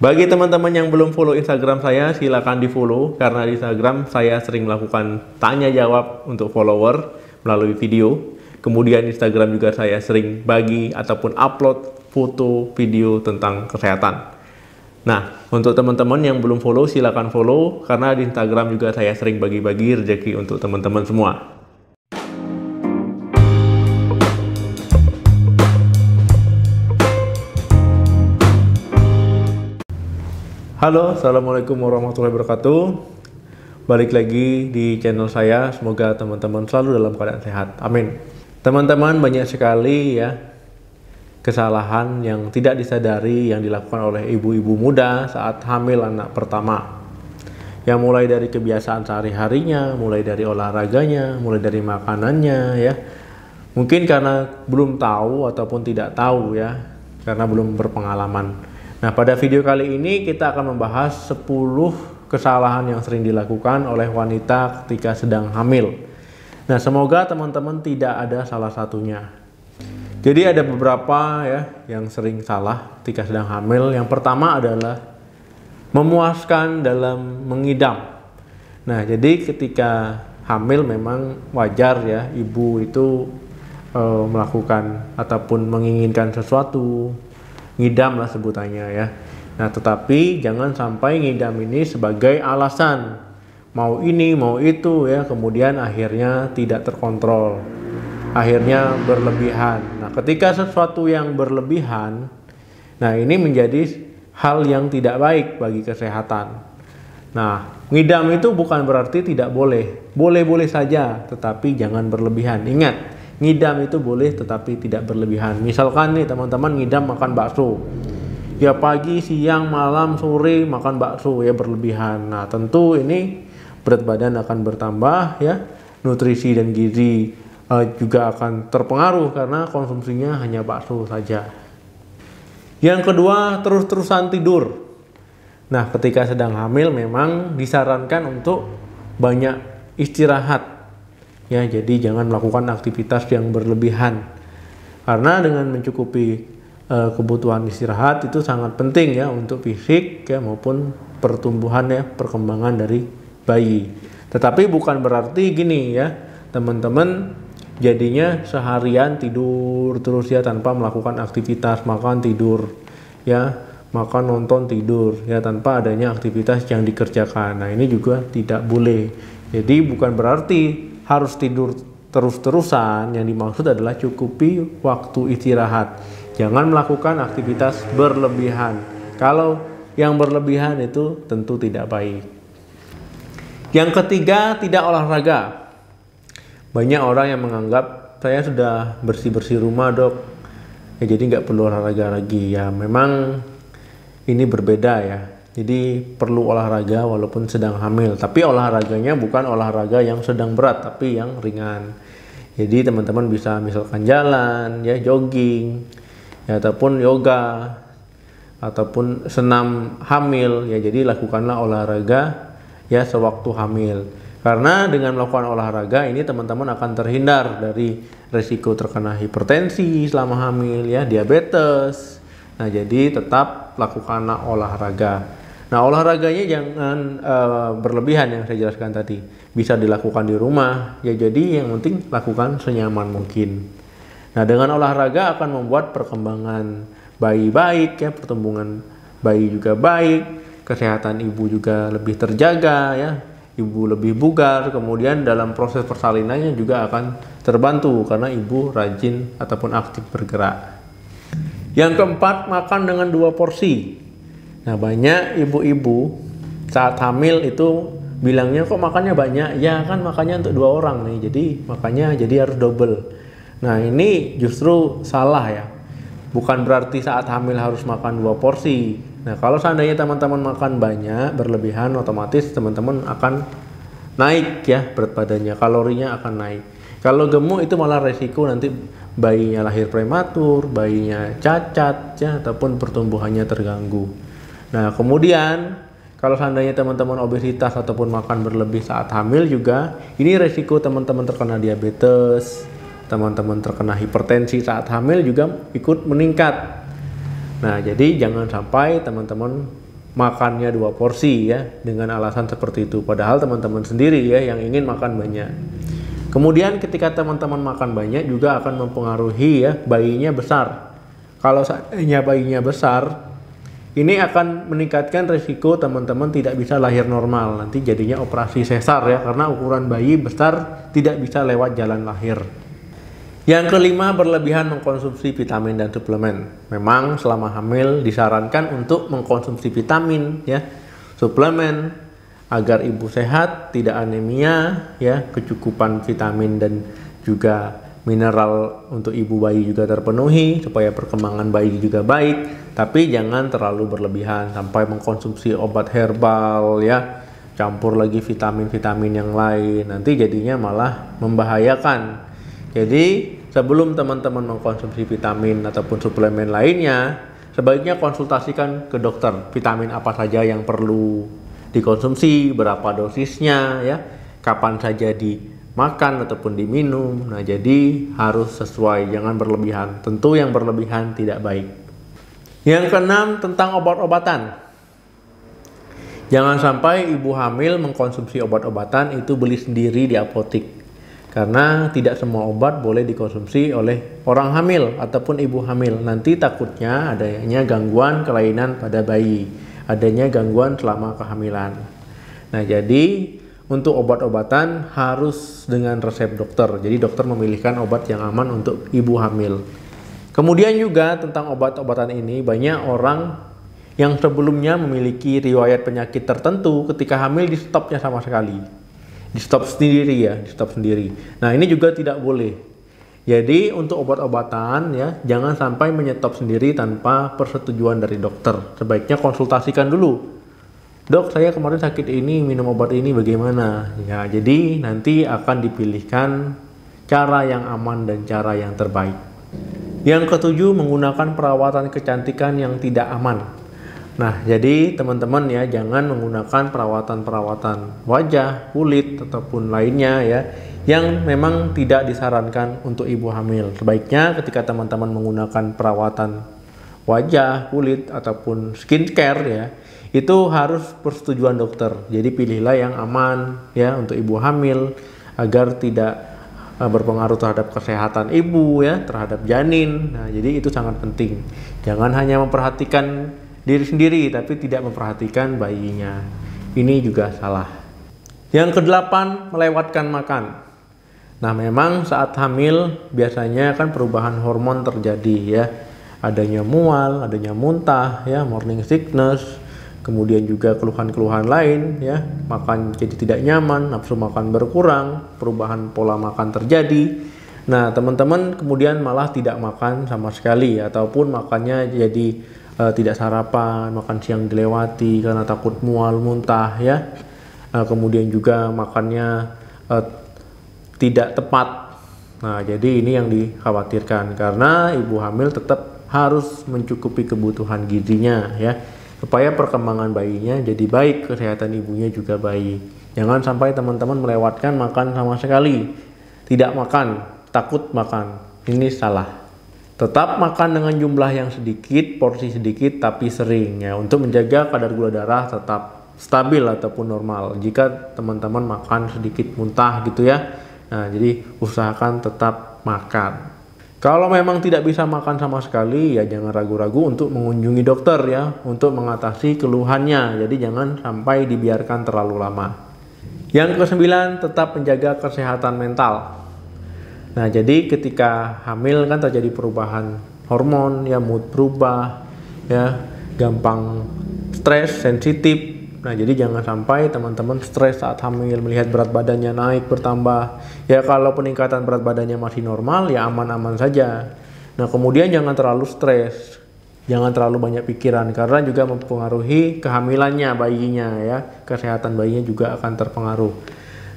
Bagi teman-teman yang belum follow Instagram saya, silakan di follow karena di Instagram saya sering melakukan tanya jawab untuk follower melalui video. Kemudian Instagram juga saya sering bagi ataupun upload foto, video tentang kesehatan. Nah, untuk teman-teman yang belum follow, silakan follow karena di Instagram juga saya sering bagi-bagi rezeki untuk teman-teman semua. Halo, assalamualaikum warahmatullahi wabarakatuh. Balik lagi di channel saya. Semoga teman-teman selalu dalam keadaan sehat. Amin. Teman-teman banyak sekali ya kesalahan yang tidak disadari yang dilakukan oleh ibu-ibu muda saat hamil anak pertama. Yang mulai dari kebiasaan sehari-harinya, mulai dari olahraganya, mulai dari makanannya ya. Mungkin karena belum tahu ataupun tidak tahu ya, karena belum berpengalaman. Nah, pada video kali ini kita akan membahas 10 kesalahan yang sering dilakukan oleh wanita ketika sedang hamil. Nah, semoga teman-teman tidak ada salah satunya. Jadi ada beberapa ya yang sering salah ketika sedang hamil. Yang pertama adalah memuaskan dalam mengidam. Nah, jadi ketika hamil memang wajar ya ibu itu eh, melakukan ataupun menginginkan sesuatu ngidam lah sebutannya ya. Nah, tetapi jangan sampai ngidam ini sebagai alasan mau ini mau itu ya, kemudian akhirnya tidak terkontrol, akhirnya berlebihan. Nah, ketika sesuatu yang berlebihan, nah ini menjadi hal yang tidak baik bagi kesehatan. Nah, ngidam itu bukan berarti tidak boleh, boleh-boleh saja, tetapi jangan berlebihan. Ingat, ngidam itu boleh tetapi tidak berlebihan. Misalkan nih teman-teman ngidam makan bakso. Ya pagi, siang, malam, sore makan bakso ya berlebihan. Nah, tentu ini berat badan akan bertambah ya. Nutrisi dan gizi uh, juga akan terpengaruh karena konsumsinya hanya bakso saja. Yang kedua, terus-terusan tidur. Nah, ketika sedang hamil memang disarankan untuk banyak istirahat ya jadi jangan melakukan aktivitas yang berlebihan karena dengan mencukupi e, kebutuhan istirahat itu sangat penting ya untuk fisik ya maupun pertumbuhan ya perkembangan dari bayi tetapi bukan berarti gini ya teman-teman jadinya seharian tidur terus ya tanpa melakukan aktivitas makan tidur ya maka nonton tidur ya tanpa adanya aktivitas yang dikerjakan. Nah, ini juga tidak boleh. Jadi bukan berarti harus tidur terus-terusan yang dimaksud adalah cukupi waktu istirahat. Jangan melakukan aktivitas berlebihan. Kalau yang berlebihan itu tentu tidak baik. Yang ketiga, tidak olahraga. Banyak orang yang menganggap saya sudah bersih-bersih rumah, Dok. Ya jadi nggak perlu olahraga lagi. Ya memang ini berbeda ya jadi perlu olahraga walaupun sedang hamil, tapi olahraganya bukan olahraga yang sedang berat, tapi yang ringan. Jadi teman-teman bisa misalkan jalan, ya jogging, ya, ataupun yoga, ataupun senam hamil. Ya jadi lakukanlah olahraga ya sewaktu hamil. Karena dengan melakukan olahraga ini teman-teman akan terhindar dari resiko terkena hipertensi selama hamil ya, diabetes. Nah, jadi tetap lakukanlah olahraga. Nah, olahraganya jangan uh, berlebihan yang saya jelaskan tadi. Bisa dilakukan di rumah, ya jadi yang penting lakukan senyaman mungkin. Nah, dengan olahraga akan membuat perkembangan bayi baik ya, pertumbuhan bayi juga baik, kesehatan ibu juga lebih terjaga ya, ibu lebih bugar, kemudian dalam proses persalinannya juga akan terbantu karena ibu rajin ataupun aktif bergerak. Yang keempat, makan dengan dua porsi. Nah, banyak ibu-ibu saat hamil itu bilangnya kok makannya banyak? Ya kan makannya untuk dua orang nih. Jadi makanya jadi harus double. Nah, ini justru salah ya. Bukan berarti saat hamil harus makan dua porsi. Nah, kalau seandainya teman-teman makan banyak, berlebihan, otomatis teman-teman akan naik ya berat badannya, kalorinya akan naik. Kalau gemuk itu malah resiko nanti bayinya lahir prematur, bayinya cacat ya ataupun pertumbuhannya terganggu. Nah, kemudian kalau seandainya teman-teman obesitas ataupun makan berlebih saat hamil juga, ini resiko teman-teman terkena diabetes, teman-teman terkena hipertensi saat hamil juga ikut meningkat. Nah, jadi jangan sampai teman-teman makannya dua porsi ya dengan alasan seperti itu. Padahal teman-teman sendiri ya yang ingin makan banyak. Kemudian ketika teman-teman makan banyak juga akan mempengaruhi ya bayinya besar. Kalau seandainya bayinya besar, ini akan meningkatkan risiko teman-teman tidak bisa lahir normal. Nanti jadinya operasi sesar ya, karena ukuran bayi besar tidak bisa lewat jalan lahir. Yang kelima, berlebihan mengkonsumsi vitamin dan suplemen. Memang selama hamil disarankan untuk mengkonsumsi vitamin ya, suplemen agar ibu sehat, tidak anemia ya, kecukupan vitamin dan juga mineral untuk ibu bayi juga terpenuhi supaya perkembangan bayi juga baik tapi jangan terlalu berlebihan sampai mengkonsumsi obat herbal ya campur lagi vitamin-vitamin yang lain nanti jadinya malah membahayakan jadi sebelum teman-teman mengkonsumsi vitamin ataupun suplemen lainnya sebaiknya konsultasikan ke dokter vitamin apa saja yang perlu dikonsumsi berapa dosisnya ya kapan saja di makan ataupun diminum. Nah, jadi harus sesuai, jangan berlebihan. Tentu yang berlebihan tidak baik. Yang keenam tentang obat-obatan. Jangan sampai ibu hamil mengkonsumsi obat-obatan itu beli sendiri di apotik. Karena tidak semua obat boleh dikonsumsi oleh orang hamil ataupun ibu hamil. Nanti takutnya adanya gangguan kelainan pada bayi, adanya gangguan selama kehamilan. Nah, jadi untuk obat-obatan harus dengan resep dokter. Jadi dokter memilihkan obat yang aman untuk ibu hamil. Kemudian juga tentang obat-obatan ini banyak orang yang sebelumnya memiliki riwayat penyakit tertentu ketika hamil di stopnya sama sekali. Di stop sendiri ya, di stop sendiri. Nah, ini juga tidak boleh. Jadi untuk obat-obatan ya jangan sampai menyetop sendiri tanpa persetujuan dari dokter. Sebaiknya konsultasikan dulu dok saya kemarin sakit ini minum obat ini bagaimana ya jadi nanti akan dipilihkan cara yang aman dan cara yang terbaik yang ketujuh menggunakan perawatan kecantikan yang tidak aman nah jadi teman-teman ya jangan menggunakan perawatan-perawatan wajah kulit ataupun lainnya ya yang memang tidak disarankan untuk ibu hamil sebaiknya ketika teman-teman menggunakan perawatan wajah kulit ataupun skincare ya itu harus persetujuan dokter. Jadi pilihlah yang aman ya untuk ibu hamil agar tidak eh, berpengaruh terhadap kesehatan ibu ya, terhadap janin. Nah, jadi itu sangat penting. Jangan hanya memperhatikan diri sendiri tapi tidak memperhatikan bayinya. Ini juga salah. Yang kedelapan, melewatkan makan. Nah, memang saat hamil biasanya kan perubahan hormon terjadi ya. Adanya mual, adanya muntah ya, morning sickness, kemudian juga keluhan-keluhan lain ya makan jadi tidak nyaman nafsu makan berkurang perubahan pola makan terjadi nah teman-teman kemudian malah tidak makan sama sekali ataupun makannya jadi e, tidak sarapan makan siang dilewati karena takut mual muntah ya e, kemudian juga makannya e, tidak tepat nah jadi ini yang dikhawatirkan karena ibu hamil tetap harus mencukupi kebutuhan gizinya ya supaya perkembangan bayinya jadi baik, kesehatan ibunya juga baik. Jangan sampai teman-teman melewatkan makan sama sekali. Tidak makan, takut makan. Ini salah. Tetap makan dengan jumlah yang sedikit, porsi sedikit tapi sering ya untuk menjaga kadar gula darah tetap stabil ataupun normal. Jika teman-teman makan sedikit muntah gitu ya. Nah, jadi usahakan tetap makan. Kalau memang tidak bisa makan sama sekali, ya jangan ragu-ragu untuk mengunjungi dokter ya, untuk mengatasi keluhannya. Jadi jangan sampai dibiarkan terlalu lama. Yang kesembilan, tetap menjaga kesehatan mental. Nah, jadi ketika hamil kan terjadi perubahan hormon, ya mood berubah, ya gampang stres, sensitif, Nah, jadi jangan sampai teman-teman stres saat hamil melihat berat badannya naik bertambah. Ya kalau peningkatan berat badannya masih normal ya aman-aman saja. Nah, kemudian jangan terlalu stres. Jangan terlalu banyak pikiran karena juga mempengaruhi kehamilannya bayinya ya. Kesehatan bayinya juga akan terpengaruh.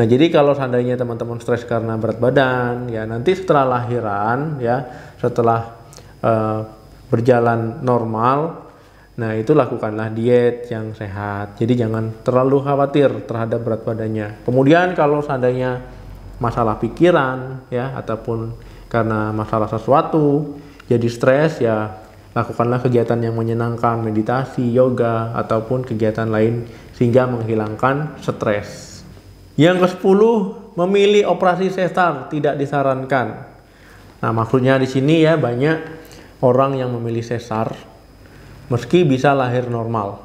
Nah, jadi kalau seandainya teman-teman stres karena berat badan, ya nanti setelah lahiran ya, setelah uh, berjalan normal Nah, itu lakukanlah diet yang sehat. Jadi jangan terlalu khawatir terhadap berat badannya. Kemudian kalau seandainya masalah pikiran ya ataupun karena masalah sesuatu jadi stres ya lakukanlah kegiatan yang menyenangkan, meditasi, yoga ataupun kegiatan lain sehingga menghilangkan stres. Yang ke-10, memilih operasi sesar tidak disarankan. Nah, maksudnya di sini ya banyak orang yang memilih sesar meski bisa lahir normal.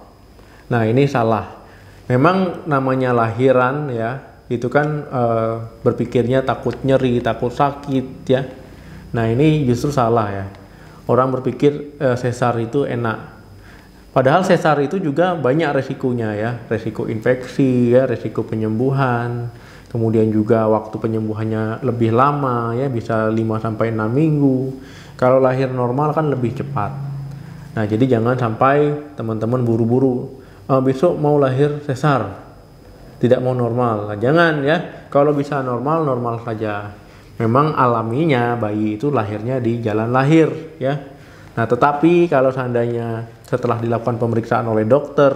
Nah, ini salah. Memang namanya lahiran ya, itu kan e, berpikirnya takut nyeri, takut sakit ya. Nah, ini justru salah ya. Orang berpikir e, sesar itu enak. Padahal sesar itu juga banyak resikonya ya, resiko infeksi ya, resiko penyembuhan, kemudian juga waktu penyembuhannya lebih lama ya bisa 5 sampai 6 minggu. Kalau lahir normal kan lebih cepat. Nah, jadi jangan sampai teman-teman buru-buru ah, besok mau lahir sesar. Tidak mau normal. Nah, jangan ya. Kalau bisa normal, normal saja. Memang alaminya bayi itu lahirnya di jalan lahir ya. Nah, tetapi kalau seandainya setelah dilakukan pemeriksaan oleh dokter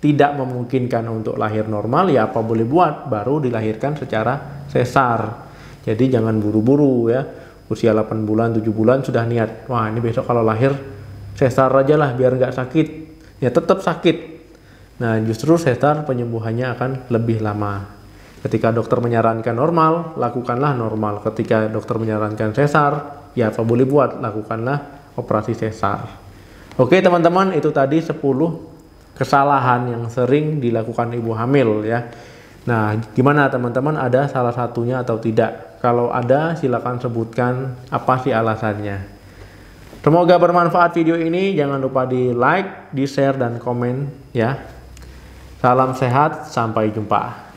tidak memungkinkan untuk lahir normal ya apa boleh buat baru dilahirkan secara sesar. Jadi jangan buru-buru ya. Usia 8 bulan, 7 bulan sudah niat. Wah, ini besok kalau lahir sesar aja lah biar nggak sakit ya tetap sakit nah justru sesar penyembuhannya akan lebih lama ketika dokter menyarankan normal lakukanlah normal ketika dokter menyarankan sesar ya apa boleh buat lakukanlah operasi sesar oke teman-teman itu tadi 10 kesalahan yang sering dilakukan ibu hamil ya Nah, gimana teman-teman ada salah satunya atau tidak? Kalau ada silakan sebutkan apa sih alasannya. Semoga bermanfaat video ini. Jangan lupa di like, di share, dan komen ya. Salam sehat, sampai jumpa.